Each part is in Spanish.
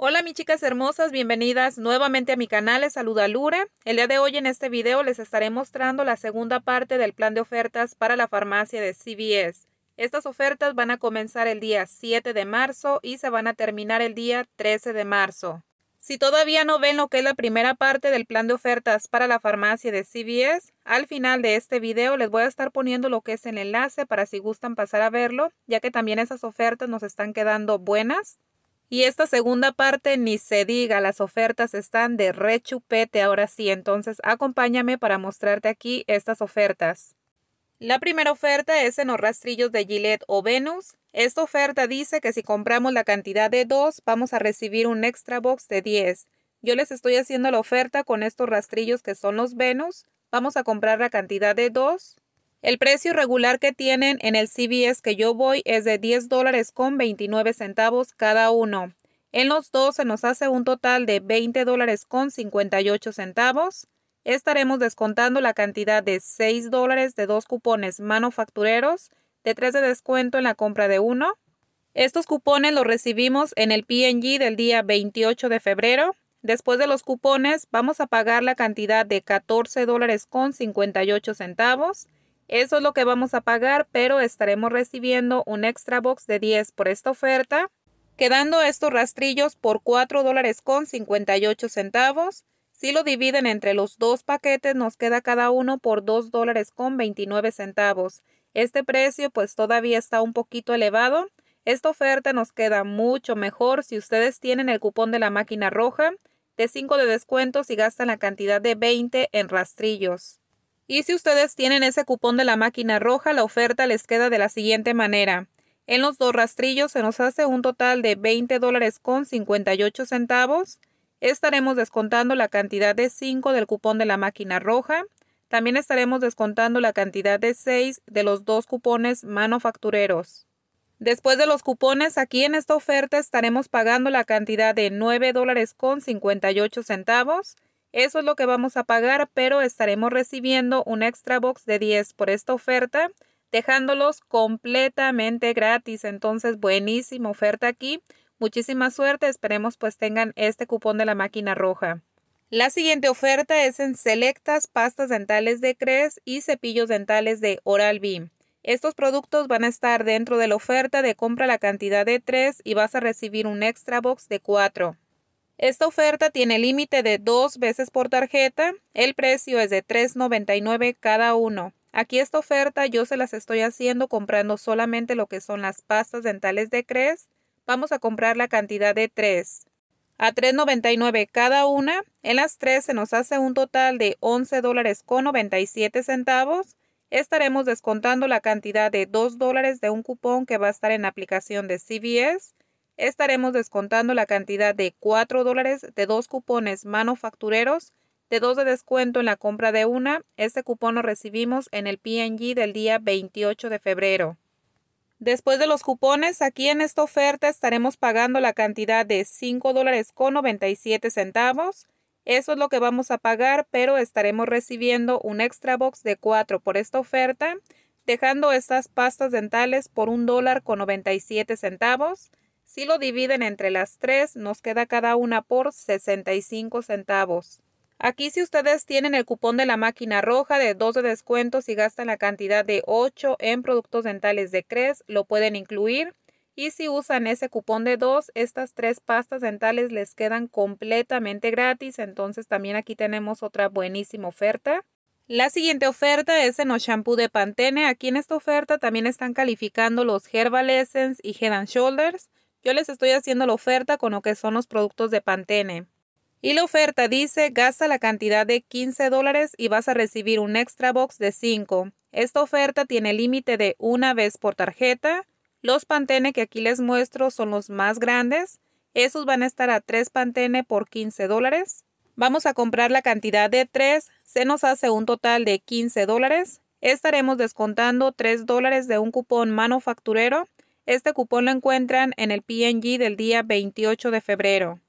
Hola mis chicas hermosas, bienvenidas nuevamente a mi canal, les saluda Lure. El día de hoy en este video les estaré mostrando la segunda parte del plan de ofertas para la farmacia de CVS. Estas ofertas van a comenzar el día 7 de marzo y se van a terminar el día 13 de marzo. Si todavía no ven lo que es la primera parte del plan de ofertas para la farmacia de CVS, al final de este video les voy a estar poniendo lo que es el enlace para si gustan pasar a verlo, ya que también esas ofertas nos están quedando buenas. Y esta segunda parte, ni se diga, las ofertas están de rechupete ahora sí, entonces acompáñame para mostrarte aquí estas ofertas. La primera oferta es en los rastrillos de Gillette o Venus. Esta oferta dice que si compramos la cantidad de 2, vamos a recibir un extra box de 10. Yo les estoy haciendo la oferta con estos rastrillos que son los Venus. Vamos a comprar la cantidad de 2 el precio regular que tienen en el CVS que yo voy es de 10 dólares con 29 centavos cada uno. En los dos se nos hace un total de 20 dólares con 58 centavos. Estaremos descontando la cantidad de 6 dólares de dos cupones manufactureros, de tres de descuento en la compra de uno. Estos cupones los recibimos en el PNG del día 28 de febrero. Después de los cupones vamos a pagar la cantidad de 14 dólares con 58 centavos eso es lo que vamos a pagar, pero estaremos recibiendo un extra box de 10 por esta oferta, quedando estos rastrillos por 4 dólares con 58 centavos. Si lo dividen entre los dos paquetes, nos queda cada uno por 2 dólares con 29 centavos. Este precio pues todavía está un poquito elevado. Esta oferta nos queda mucho mejor si ustedes tienen el cupón de la máquina roja de 5 de descuento si gastan la cantidad de 20 en rastrillos. Y si ustedes tienen ese cupón de la máquina roja, la oferta les queda de la siguiente manera. En los dos rastrillos se nos hace un total de 20 dólares con 58 centavos. Estaremos descontando la cantidad de 5 del cupón de la máquina roja. También estaremos descontando la cantidad de 6 de los dos cupones manufactureros. Después de los cupones, aquí en esta oferta estaremos pagando la cantidad de 9 dólares con 58 centavos. Eso es lo que vamos a pagar, pero estaremos recibiendo un extra box de 10 por esta oferta, dejándolos completamente gratis. Entonces, buenísima oferta aquí. Muchísima suerte, esperemos pues tengan este cupón de la máquina roja. La siguiente oferta es en selectas pastas dentales de Cres y cepillos dentales de Oral-B. Estos productos van a estar dentro de la oferta de compra la cantidad de 3 y vas a recibir un extra box de 4. Esta oferta tiene límite de dos veces por tarjeta. El precio es de $3.99 cada uno. Aquí esta oferta yo se las estoy haciendo comprando solamente lo que son las pastas dentales de Crest. Vamos a comprar la cantidad de tres. A $3.99 cada una. En las tres se nos hace un total de $11.97. dólares centavos. Estaremos descontando la cantidad de $2 dólares de un cupón que va a estar en aplicación de CVS estaremos descontando la cantidad de 4 dólares de dos cupones manufactureros, de dos de descuento en la compra de una. Este cupón lo recibimos en el PNG del día 28 de febrero. Después de los cupones, aquí en esta oferta estaremos pagando la cantidad de 5 dólares con 97 centavos. Eso es lo que vamos a pagar, pero estaremos recibiendo un extra box de 4 por esta oferta, dejando estas pastas dentales por un dólar con 97 centavos. Si lo dividen entre las tres, nos queda cada una por 65 centavos. Aquí si ustedes tienen el cupón de la máquina roja de 12 descuentos y gastan la cantidad de 8 en productos dentales de Cres, lo pueden incluir. Y si usan ese cupón de 2, estas tres pastas dentales les quedan completamente gratis. Entonces también aquí tenemos otra buenísima oferta. La siguiente oferta es en los shampoo de Pantene. Aquí en esta oferta también están calificando los Herbal Essence y Head and Shoulders. Yo les estoy haciendo la oferta con lo que son los productos de Pantene. Y la oferta dice, gasta la cantidad de 15 dólares y vas a recibir un extra box de 5. Esta oferta tiene límite de una vez por tarjeta. Los Pantene que aquí les muestro son los más grandes. Esos van a estar a 3 Pantene por 15 dólares. Vamos a comprar la cantidad de 3. Se nos hace un total de 15 dólares. Estaremos descontando 3 dólares de un cupón manufacturero este cupón lo encuentran en el PNG del día 28 de febrero.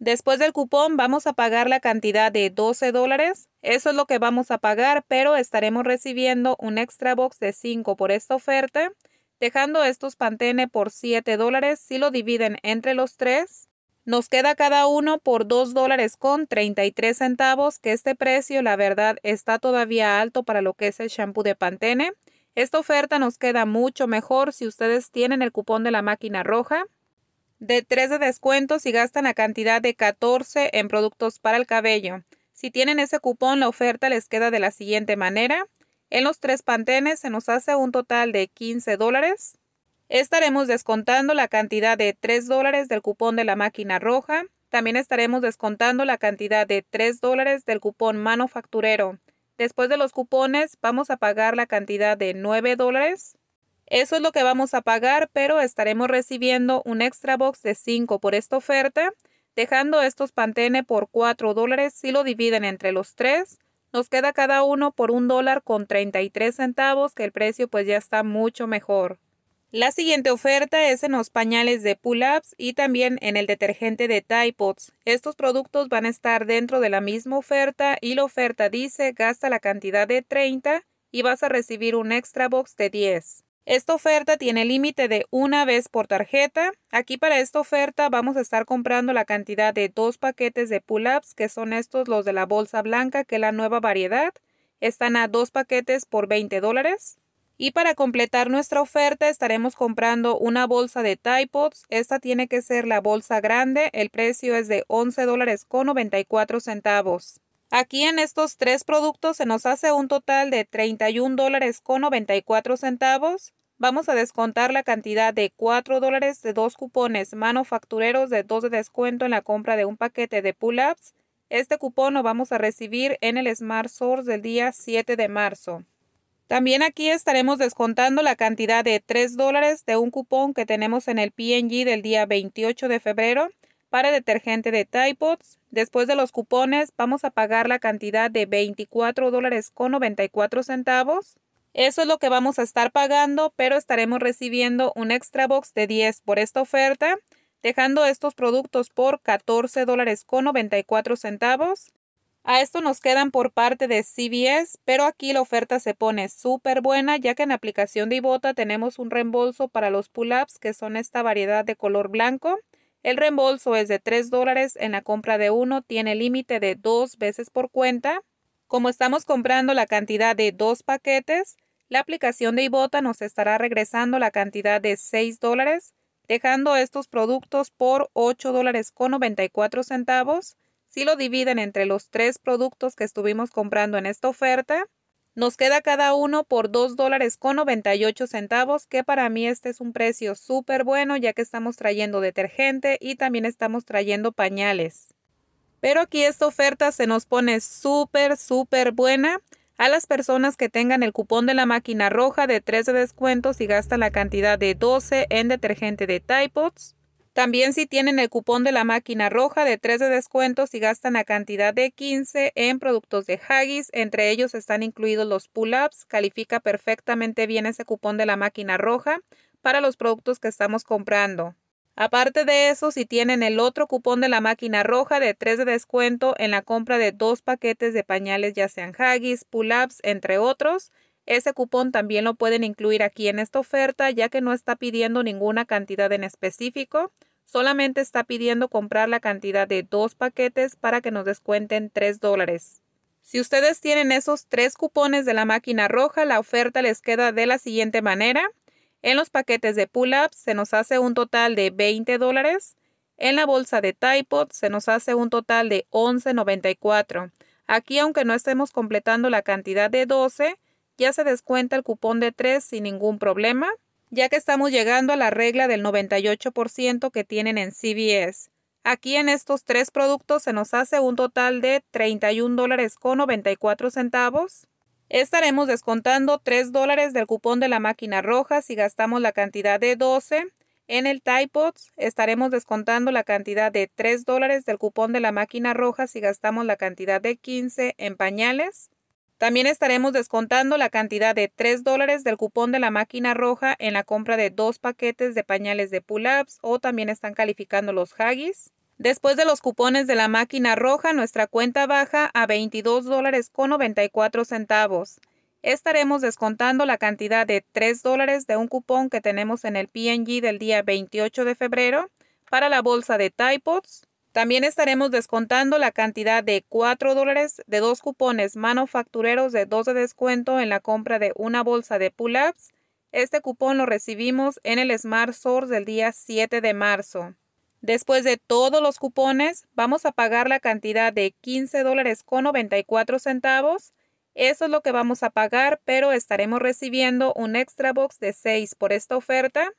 Después del cupón vamos a pagar la cantidad de 12 dólares. Eso es lo que vamos a pagar, pero estaremos recibiendo un extra box de 5 por esta oferta, dejando estos Pantene por 7 dólares. Si lo dividen entre los tres, nos queda cada uno por 2 dólares con 33 centavos, que este precio la verdad está todavía alto para lo que es el shampoo de Pantene. Esta oferta nos queda mucho mejor si ustedes tienen el cupón de la máquina roja de 3 de descuento si gastan la cantidad de 14 en productos para el cabello. Si tienen ese cupón, la oferta les queda de la siguiente manera. En los tres pantenes se nos hace un total de 15 dólares. Estaremos descontando la cantidad de 3 dólares del cupón de la máquina roja. También estaremos descontando la cantidad de 3 dólares del cupón manufacturero. Después de los cupones, vamos a pagar la cantidad de 9 dólares. Eso es lo que vamos a pagar, pero estaremos recibiendo un extra box de 5 por esta oferta, dejando estos Pantene por 4 dólares si lo dividen entre los tres. Nos queda cada uno por un dólar con 33 centavos, que el precio pues ya está mucho mejor. La siguiente oferta es en los pañales de Pull-Ups y también en el detergente de Pods. Estos productos van a estar dentro de la misma oferta y la oferta dice gasta la cantidad de 30 y vas a recibir un extra box de 10. Esta oferta tiene límite de una vez por tarjeta. Aquí para esta oferta vamos a estar comprando la cantidad de dos paquetes de Pull-Ups que son estos los de la bolsa blanca que es la nueva variedad. Están a dos paquetes por 20 dólares. Y para completar nuestra oferta estaremos comprando una bolsa de Tide Pods. Esta tiene que ser la bolsa grande. El precio es de $11.94. dólares con centavos. Aquí en estos tres productos se nos hace un total de $31.94. dólares con centavos. Vamos a descontar la cantidad de 4 dólares de dos cupones manufactureros de dos de descuento en la compra de un paquete de pull-ups. Este cupón lo vamos a recibir en el Smart Source del día 7 de marzo. También aquí estaremos descontando la cantidad de 3 dólares de un cupón que tenemos en el PNG del día 28 de febrero para detergente de Pods. Después de los cupones vamos a pagar la cantidad de 24 dólares con 94 centavos. Eso es lo que vamos a estar pagando, pero estaremos recibiendo un extra box de 10 por esta oferta, dejando estos productos por 14 dólares con 94 centavos. A esto nos quedan por parte de CBS, pero aquí la oferta se pone súper buena ya que en la aplicación de Ibota tenemos un reembolso para los pull-ups que son esta variedad de color blanco. El reembolso es de 3 dólares en la compra de uno, tiene límite de dos veces por cuenta. Como estamos comprando la cantidad de dos paquetes, la aplicación de Ibota nos estará regresando la cantidad de 6 dólares, dejando estos productos por 8 dólares con 94 centavos. Si lo dividen entre los tres productos que estuvimos comprando en esta oferta, nos queda cada uno por $2.98, dólares con 98 centavos, que para mí este es un precio súper bueno ya que estamos trayendo detergente y también estamos trayendo pañales. Pero aquí esta oferta se nos pone súper, súper buena. A las personas que tengan el cupón de la máquina roja de 3 de descuento y gastan la cantidad de 12 en detergente de Tide también si tienen el cupón de la máquina roja de 3 de descuento si gastan la cantidad de 15 en productos de Haggis, entre ellos están incluidos los pull-ups, califica perfectamente bien ese cupón de la máquina roja para los productos que estamos comprando. Aparte de eso, si tienen el otro cupón de la máquina roja de 3 de descuento en la compra de dos paquetes de pañales, ya sean Haggis, pull-ups, entre otros, ese cupón también lo pueden incluir aquí en esta oferta ya que no está pidiendo ninguna cantidad en específico, solamente está pidiendo comprar la cantidad de dos paquetes para que nos descuenten 3 dólares. Si ustedes tienen esos tres cupones de la máquina roja, la oferta les queda de la siguiente manera. En los paquetes de pull-ups se nos hace un total de 20 dólares. En la bolsa de Typod se nos hace un total de 11.94. Aquí, aunque no estemos completando la cantidad de 12, ya se descuenta el cupón de 3 sin ningún problema, ya que estamos llegando a la regla del 98% que tienen en CVS. Aquí en estos tres productos se nos hace un total de 31 dólares con 94 centavos. Estaremos descontando 3 dólares del cupón de la máquina roja si gastamos la cantidad de 12. En el Pods estaremos descontando la cantidad de 3 dólares del cupón de la máquina roja si gastamos la cantidad de 15 en pañales. También estaremos descontando la cantidad de 3 dólares del cupón de la máquina roja en la compra de dos paquetes de pañales de pull-ups o también están calificando los haggis. Después de los cupones de la máquina roja, nuestra cuenta baja a 22 dólares con 94 centavos. Estaremos descontando la cantidad de 3 dólares de un cupón que tenemos en el PNG del día 28 de febrero para la bolsa de Pods. También estaremos descontando la cantidad de 4 dólares de dos cupones manufactureros de 2 de descuento en la compra de una bolsa de pull-ups. Este cupón lo recibimos en el Smart Source del día 7 de marzo. Después de todos los cupones, vamos a pagar la cantidad de 15 dólares con 94 centavos. Eso es lo que vamos a pagar, pero estaremos recibiendo un extra box de 6 por esta oferta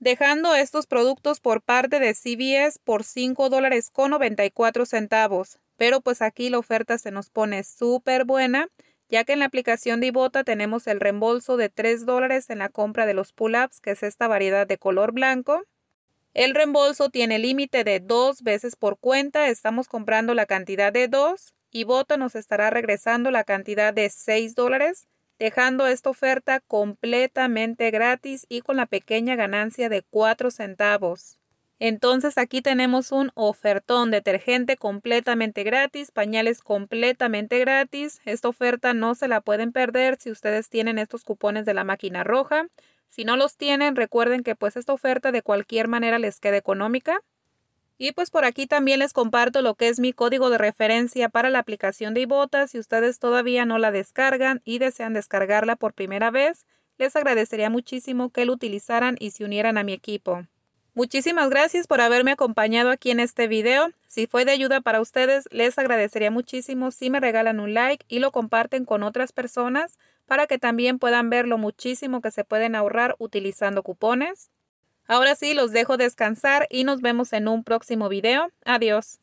dejando estos productos por parte de CBS por $5.94, dólares con 94 centavos. Pero pues aquí la oferta se nos pone súper buena, ya que en la aplicación de Ibota tenemos el reembolso de 3 dólares en la compra de los pull-ups, que es esta variedad de color blanco. El reembolso tiene límite de dos veces por cuenta, estamos comprando la cantidad de dos y Bota nos estará regresando la cantidad de 6 dólares dejando esta oferta completamente gratis y con la pequeña ganancia de 4 centavos. Entonces aquí tenemos un ofertón, detergente completamente gratis, pañales completamente gratis. Esta oferta no se la pueden perder si ustedes tienen estos cupones de la máquina roja. Si no los tienen, recuerden que pues esta oferta de cualquier manera les queda económica. Y pues por aquí también les comparto lo que es mi código de referencia para la aplicación de Ibota. Si ustedes todavía no la descargan y desean descargarla por primera vez, les agradecería muchísimo que lo utilizaran y se unieran a mi equipo. Muchísimas gracias por haberme acompañado aquí en este video. Si fue de ayuda para ustedes, les agradecería muchísimo si me regalan un like y lo comparten con otras personas para que también puedan ver lo muchísimo que se pueden ahorrar utilizando cupones. Ahora sí, los dejo descansar y nos vemos en un próximo video. Adiós.